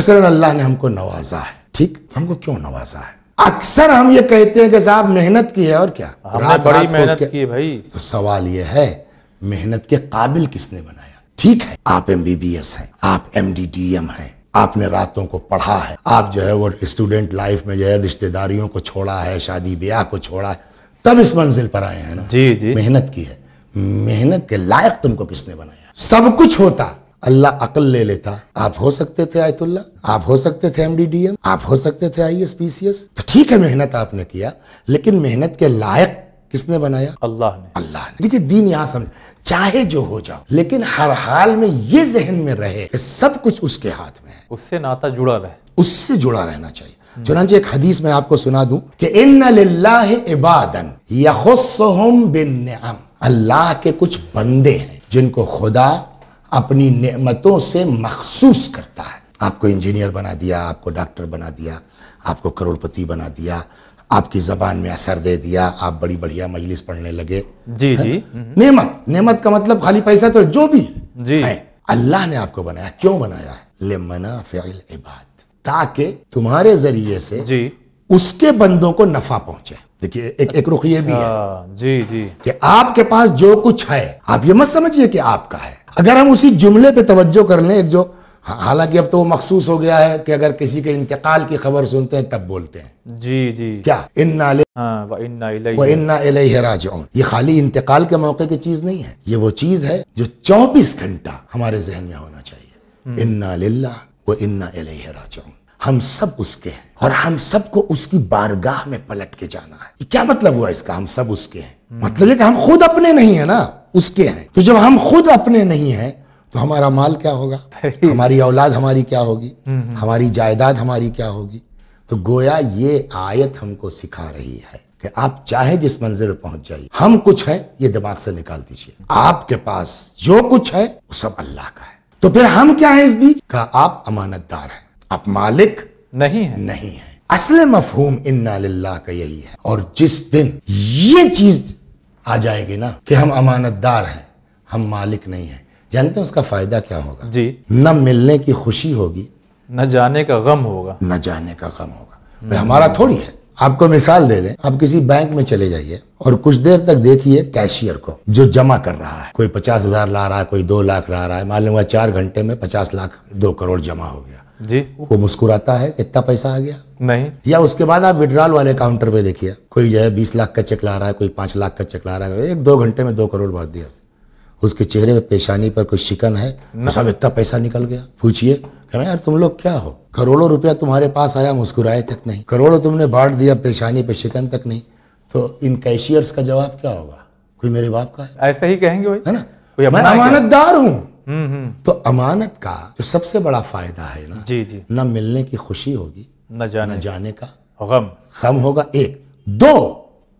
मसलन अल्लाह ने हमको नवाजा है ठीक हमको क्यों नवाजा है अक्सर हम ये कहते हैं कि साहब मेहनत की है और क्या रात बड़ी मेहनत की भाई तो सवाल ये है मेहनत के काबिल किसने बनाया ठीक है आप एम बी बी एस है आप एम डी डी एम है आपने रातों को पढ़ा है आप जो है वो स्टूडेंट लाइफ में जो है रिश्तेदारियों को छोड़ा है शादी ब्याह को छोड़ा है तब इस मंजिल पर आए हैं ना जी जी मेहनत की है मेहनत के लायक तुमको किसने बनाया सब कुछ होता अल्लाह अकल ले लेता आप हो सकते थे आयतुल्ला आप हो सकते थे एमडीडीएम आप हो सकते थे आई एस पीसीएस तो ठीक है मेहनत आपने किया लेकिन मेहनत के लायक किसने बनाया अल्लाह ने अल्लाह ने देखिए दीन यहाँ समझ चाहे जो हो जाओ लेकिन हर हाल में ये जहन में रहे कि सब कुछ उसके हाथ में है उससे नाता जुड़ा रहे उससे जुड़ा रहना चाहिए चुनाचे एक हदीस में आपको सुना दूं कि इन इबादन यखुसहुम बिन अल्लाह के कुछ बंदे हैं जिनको खुदा अपनी नेमतों से मखसूस करता है आपको इंजीनियर बना दिया आपको डॉक्टर बना दिया आपको करोड़पति बना दिया आपकी जबान में असर दे दिया आप बड़ी बढ़िया मजलिस पढ़ने लगे जी जी नेमत नेमत का मतलब खाली पैसा तो जो भी जी है अल्लाह ने आपको बनाया क्यों बनाया है ले मना फेल इबाद ताकि तुम्हारे जरिए से जी उसके बंदों को नफा पहुंचे देखिए एक एक रुख ये भी है अच्छा, जी जी कि आपके पास जो कुछ है आप ये मत समझिए कि आपका है अगर हम उसी जुमले पे तवज्जो कर लें एक जो हालांकि अब तो वो मखसूस हो गया है कि अगर किसी के इंतकाल की खबर सुनते हैं तब बोलते हैं जी जी क्या इन्ना हाँ, इन्ना ये खाली इंतकाल के मौके की चीज नहीं है ये वो चीज है जो चौबीस घंटा हमारे जहन में होना चाहिए हम्म। इन्ना लिल्ला व इन्ना राज हम सब उसके हैं और हम सबको उसकी बारगाह में पलट के जाना है क्या मतलब हुआ इसका हम सब उसके हैं हम्म। मतलब ये कि हम खुद अपने नहीं है ना उसके हैं तो जब हम खुद अपने नहीं हैं तो हमारा माल क्या होगा हमारी औलाद हमारी क्या होगी हमारी जायदाद हमारी क्या होगी तो गोया ये आयत हमको सिखा रही है कि आप चाहे जिस मंजिल पर पहुंच जाइए हम कुछ है ये दिमाग से निकाल दीजिए आपके पास जो कुछ है वो सब अल्लाह का है तो फिर हम क्या है इस बीच का आप अमानतदार हैं आप मालिक नहीं है नहीं है असल मफहूम इन्ना का यही है और जिस दिन ये चीज आ जाएगी ना कि हम अमानतदार हैं हम मालिक नहीं हैं जानते हैं उसका फ़ायदा क्या होगा जी न मिलने की खुशी होगी न जाने का गम होगा न जाने का गम होगा भाई हमारा थोड़ी है आपको मिसाल दे दें आप किसी बैंक में चले जाइए और कुछ देर तक देखिए कैशियर को जो जमा कर रहा है कोई पचास हजार ला रहा है कोई दो लाख ला रहा है मालूम हुआ चार घंटे में पचास लाख दो करोड़ जमा हो गया जी वो मुस्कुराता है कितना पैसा आ गया नहीं या उसके बाद आप विड्रॉल वाले काउंटर पे देखिए कोई जो है बीस लाख का चेक ला रहा है कोई पांच लाख का चेक ला रहा है एक दो घंटे में दो करोड़ भर दिया उसके चेहरे में पेशानी पर कोई शिकन है सब इतना पैसा निकल गया पूछिए यार तुम लोग क्या हो करोड़ों रुपया तुम्हारे पास आया मुस्कुराए तक नहीं करोड़ों तुमने बांट दिया पेशानी पे शिकन तक नहीं तो इन कैशियर्स का जवाब क्या होगा कोई मेरे बाप का है ऐसा ही कहेंगे है ना मैं अमानतदार हूँ तो अमानत का जो सबसे बड़ा फायदा है ना जी जी न मिलने की खुशी होगी न जाने, जाने का गम गम होगा एक दो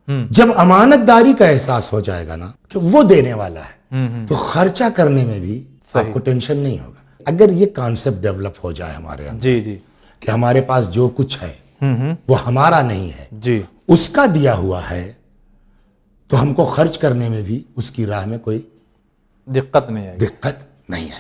हम्म। जब अमानतदारी का एहसास हो जाएगा ना कि वो देने वाला है तो खर्चा करने में भी आपको टेंशन नहीं होगा अगर ये कॉन्सेप्ट डेवलप हो जाए हमारे अंदर जी जी कि हमारे पास जो कुछ है वो हमारा नहीं है जी उसका दिया हुआ है तो हमको खर्च करने में भी उसकी राह में कोई दिक्कत नहीं आएगी दिक्कत नहीं है